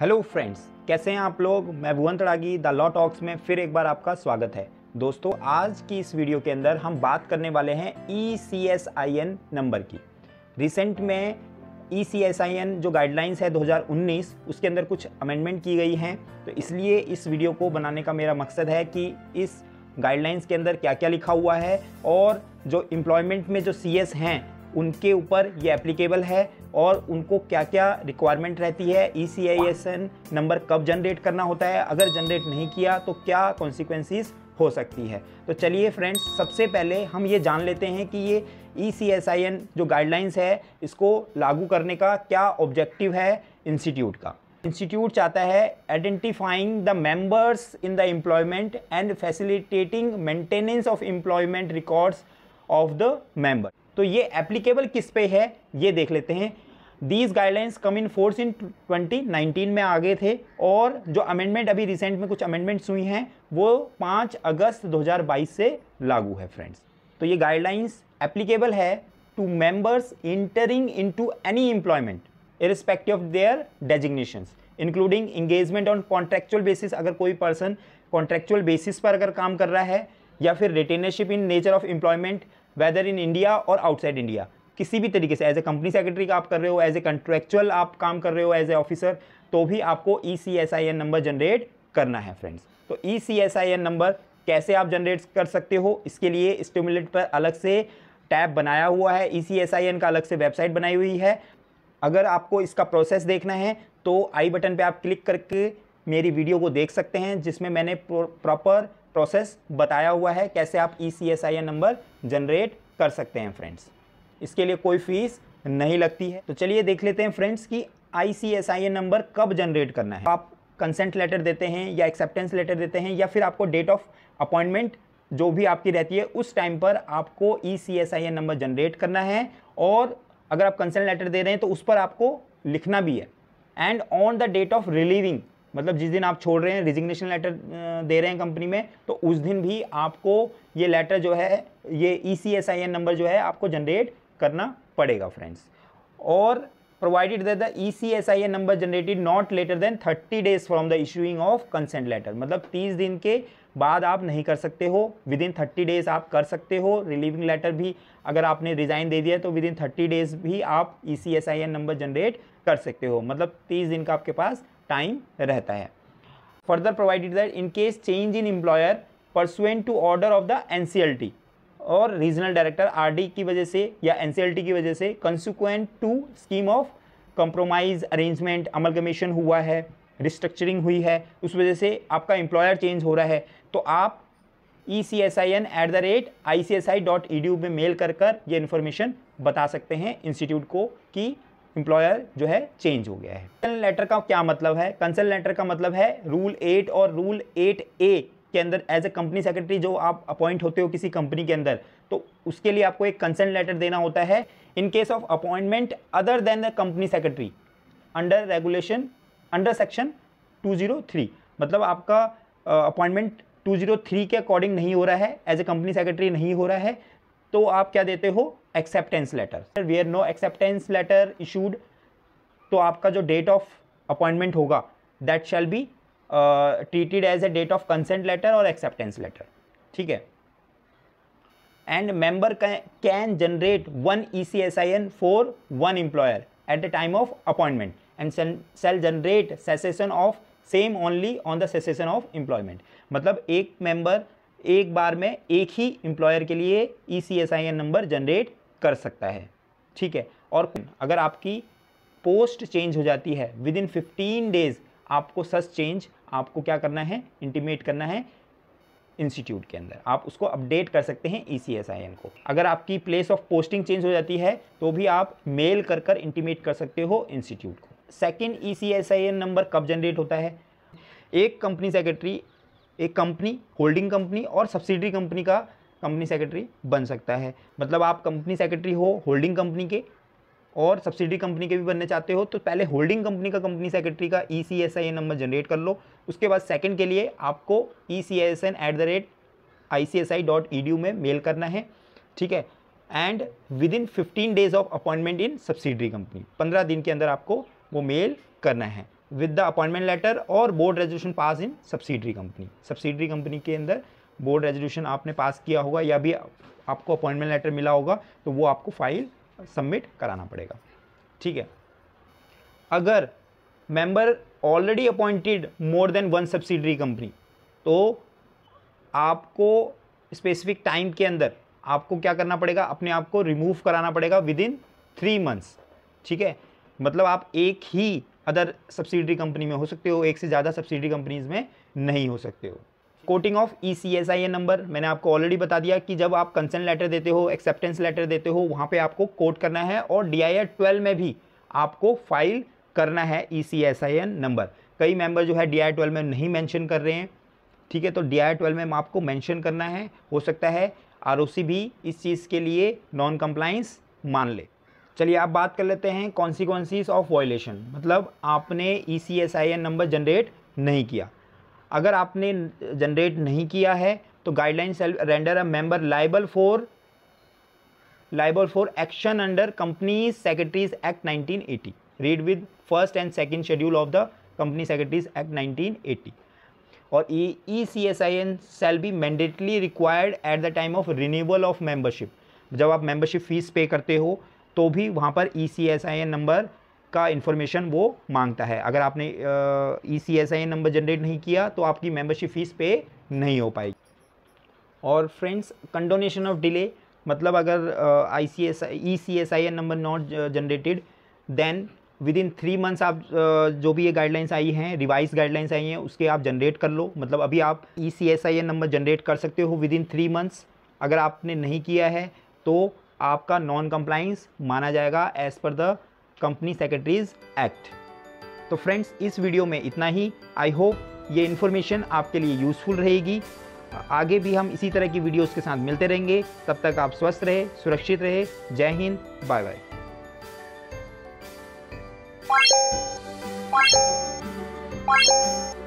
hello friends कैसे हैं आप लोग मैं Bhuvan Tadagi the law talks में फिर एक बार आपका स्वागत है दोस्तों आज की इस वीडियो के अंदर हम बात करने वाले हैं E C S I N number की रिसेंट में E C S I N जो गाइडलाइंस है 2019 उसके अंदर कुछ अमेंडमेंट की गई हैं तो इसलिए इस वीडियो को बनाने का मेरा मकसद है कि इस गाइडलाइंस के अंदर क्या क्या लिखा हुआ है और जो एम्प्लॉयमेंट में जो सी एस हैं उनके ऊपर ये एप्लीकेबल है और उनको क्या क्या रिक्वायरमेंट रहती है E C I S N number कब जनरेट करना होता है अगर जनरेट नहीं किया तो क्या कॉन्सिक्वेंसिस हो सकती है तो चलिए फ्रेंड्स सबसे पहले हम ये जान लेते हैं कि ये E C S I N जो गाइडलाइंस है इसको लागू करने का क्या ऑब्जेक्टिव है इंस्टीट्यूट का इंस्टीट्यूट चाहता है identifying the members in the employment and facilitating maintenance of employment records of the member तो ये एप्लीकेबल किस पे है ये देख लेते हैं these guidelines come in force in twenty nineteen में आ गए थे और जो अमेंडमेंट अभी रिसेंट में कुछ अमेंडमेंट्स हुई हैं वो पाँच अगस्त दो हजार बाईस से लागू है फ्रेंड्स तो ये गाइडलाइंस एप्लीकेबल है to members entering in to any employment irrespective of their designations including engagement on contractual basis अगर कोई पर्सन कॉन्ट्रेक्चुअल बेसिस पर अगर काम कर रहा है या फिर retainership in nature of employment whether in India और आउटसाइड इंडिया किसी भी तरीके से एज ए कंपनी सेक्रेटरी का आप कर रहे हो एज ए कंट्रेक्चुअल आप काम कर रहे हो एज ए ऑफिसर तो भी आपको E C S I N number generate करना है फ्रेंड्स तो E C S I N number कैसे आप जनरेट कर सकते हो इसके लिए स्टिमुलेट पर अलग से टैब बनाया हुआ है E C S I N का अलग से वेबसाइट बनाई हुई है अगर आपको इसका प्रोसेस देखना है तो आई बटन पे आप क्लिक करके मेरी वीडियो को देख सकते हैं जिसमें मैंने प्रॉपर प्रोसेस बताया हुआ है कैसे आप E C S I N number generate कर सकते हैं फ्रेंड्स इसके लिए कोई फीस नहीं लगती है तो चलिए देख लेते हैं फ्रेंड्स कि आई नंबर कब जनरेट करना है आप कंसेंट लेटर देते हैं या एक्सेप्टेंस लेटर देते हैं या फिर आपको डेट ऑफ अपॉइंटमेंट जो भी आपकी रहती है उस टाइम पर आपको ई नंबर जनरेट करना है और अगर आप कंसेंट लेटर दे रहे हैं तो उस पर आपको लिखना भी है and on the date of relieving मतलब जिस दिन आप छोड़ रहे हैं रिजिग्नेशन लेटर दे रहे हैं कंपनी में तो उस दिन भी आपको ये लेटर जो है ये ई e नंबर जो है आपको जनरेट करना पड़ेगा फ्रेंड्स और provided the E C S I A number generated not later than thirty days from the issuing of consent letter मतलब तीस दिन के बाद आप नहीं कर सकते हो विद इन थर्टी डेज आप कर सकते हो रिलीविंग लेटर भी अगर आपने रिज़ाइन दे दिया तो विद इन थर्टी डेज भी आप E C S I N number generate कर सकते हो मतलब तीस दिन का आपके पास टाइम रहता है further provided that in case change in employer pursuant to order of the N C L T और रीजनल डायरेक्टर आरडी की वजह से या एनसीएलटी की वजह से consequent to scheme of compromise arrangement amalgamation हुआ है रिस्ट्रक्चरिंग हुई है उस वजह से आपका एम्प्लॉयर चेंज हो रहा है तो आप E C S I N at the rate I C S I dot E D U में मेल कर कर ये इन्फॉर्मेशन बता सकते हैं इंस्टीट्यूट को कि एम्प्लॉयर जो है चेंज हो गया है कंसल लेटर का क्या मतलब है कंसल लेटर का मतलब है रूल एट और रूल एट ए के अंदर एज ए कंपनी सेक्रेटरी जो आप अपॉइंट होते हो किसी कंपनी के अंदर तो उसके लिए आपको एक कंसेंट लेटर देना होता है in case of appointment other than the company secretary under regulation under section 203 मतलब आपका अपॉइंटमेंट uh, 203 के अकॉर्डिंग नहीं हो रहा है एज ए कंपनी सेक्रेटरी नहीं हो रहा है तो आप क्या देते हो acceptance letter where no acceptance letter issued तो आपका जो डेट ऑफ अपॉइंटमेंट होगा that shall be treated as a date of consent letter और एक्सेप्टेंस लेटर ठीक है and member can generate one E C S I N for one employer at the time of appointment and shall generate cessation of same only on the cessation of employment मतलब एक member एक बार में एक ही employer के लिए E C S I N number generate कर सकता है ठीक है और अगर आपकी पोस्ट चेंज हो जाती है विद इन फिफ्टीन डेज़ आपको सच चेंज आपको क्या करना है इंटीमेट करना है इंस्टीट्यूट के अंदर आप उसको अपडेट कर सकते हैं ई e को अगर आपकी प्लेस ऑफ पोस्टिंग चेंज हो जाती है तो भी आप मेल कर कर इंटीमेट कर सकते हो इंस्टीट्यूट को सेकेंड ई नंबर कब जनरेट होता है एक कंपनी सेक्रेटरी एक कंपनी होल्डिंग कंपनी और सब्सिडरी कंपनी का कंपनी सेक्रेटरी बन सकता है मतलब आप कंपनी सेक्रेटरी हो होल्डिंग कंपनी के और सब्सिडी कंपनी के भी बनने चाहते हो तो पहले होल्डिंग कंपनी का कंपनी सेक्रेटरी का E C S I N number generate कर लो उसके बाद सेकंड के लिए आपको E C S N at the rate I C S I dot E D U में मेल करना है ठीक है and within fifteen days of appointment in subsidiary company पंद्रह दिन के अंदर आपको वो मेल करना है विद द अपॉइंटमेंट लेटर और board resolution pass in subsidiary company subsidiary company के अंदर बोर्ड रेजोल्यूशन आपने पास किया होगा या भी आपको अपॉइंटमेंट लेटर मिला होगा तो वो आपको फाइल सबमिट कराना पड़ेगा ठीक है अगर member already appointed more than one subsidiary company तो आपको स्पेसिफिक टाइम के अंदर आपको क्या करना पड़ेगा अपने आप को रिमूव कराना पड़ेगा विद इन थ्री मंथ्स ठीक है मतलब आप एक ही अदर सब्सिडरी कंपनी में हो सकते हो एक से ज़्यादा सब्सिडरी कंपनीज में नहीं हो सकते हो quoting of E C S I N number मैंने आपको ऑलरेडी बता दिया कि जब आप कंसर्न लेटर देते हो एक्सेप्टेंस लेटर देते हो वहाँ पे आपको कोट करना है और डी आई आर ट्वेल्व में भी आपको फाइल करना है E C S I N number कई मेंबर जो है डी आई ट्वेल्व में नहीं मैंशन कर रहे हैं ठीक है तो डी आई ट्वेल्व में आपको मैंशन करना है हो सकता है आर ओ सी भी इस चीज़ के लिए नॉन कंप्लाइंस मान ले चलिए आप बात कर लेते हैं कॉन्सिक्वेंसिस ऑफ वॉयलेशन मतलब आपने E C S I N number generate नहीं किया अगर आपने जनरेट नहीं किया है तो shall render a member liable for liable for action under company secretaries act 1980 read with first and second schedule of the company secretaries act 1980 और E C S I N shall be mandatorily required at the time of renewal of membership जब आप membership fees पे करते हो तो भी वहाँ पर E C S I N number का इन्फॉर्मेशन वो मांगता है अगर आपने E C S I number generate नहीं किया तो आपकी मेम्बरशिप फ़ीस पे नहीं हो पाएगी और फ्रेंड्स कंडोनेशन ऑफ डिले मतलब अगर I C S E C S I N number not generated then within three months आप जो भी ये गाइडलाइंस आई हैं रिवाइज गाइडलाइंस आई हैं उसके आप जनरेट कर लो मतलब अभी आप E C S I N number generate कर सकते हो विद इन थ्री मंथ्स अगर आपने नहीं किया है तो आपका नॉन कंप्लाइंस माना जाएगा as per the company secretaries act तो फ्रेंड्स इस वीडियो में इतना ही आई होप ये इन्फॉर्मेशन आपके लिए यूज़फुल रहेगी आगे भी हम इसी तरह की वीडियोस के साथ मिलते रहेंगे तब तक आप स्वस्थ रहे सुरक्षित रहे जय हिंद बाय बाय